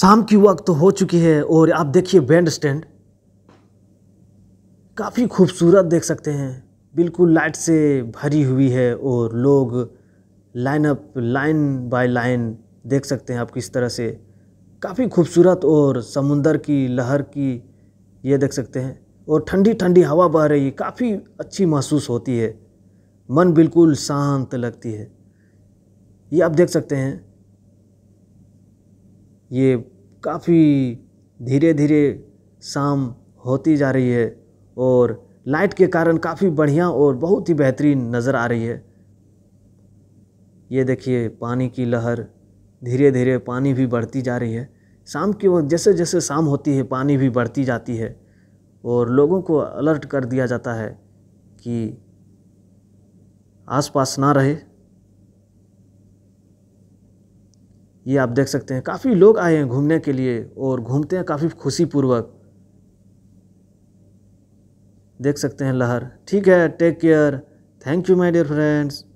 शाम की वक्त तो हो चुकी है और आप देखिए बैंड स्टैंड काफ़ी खूबसूरत देख सकते हैं बिल्कुल लाइट से भरी हुई है और लोग लाइनअप लाइन बाय लाइन देख सकते हैं आप किस तरह से काफ़ी खूबसूरत और समुंदर की लहर की ये देख सकते हैं और ठंडी ठंडी हवा बह रही है काफ़ी अच्छी महसूस होती है मन बिल्कुल शांत लगती है ये आप देख सकते हैं ये काफ़ी धीरे धीरे शाम होती जा रही है और लाइट के कारण काफ़ी बढ़िया और बहुत ही बेहतरीन नज़र आ रही है ये देखिए पानी की लहर धीरे धीरे पानी भी बढ़ती जा रही है शाम के वक्त जैसे जैसे शाम होती है पानी भी बढ़ती जाती है और लोगों को अलर्ट कर दिया जाता है कि आसपास ना रहे ये आप देख सकते हैं काफ़ी लोग आए हैं घूमने के लिए और घूमते हैं काफ़ी खुशीपूर्वक देख सकते हैं लहर ठीक है take care thank you my dear friends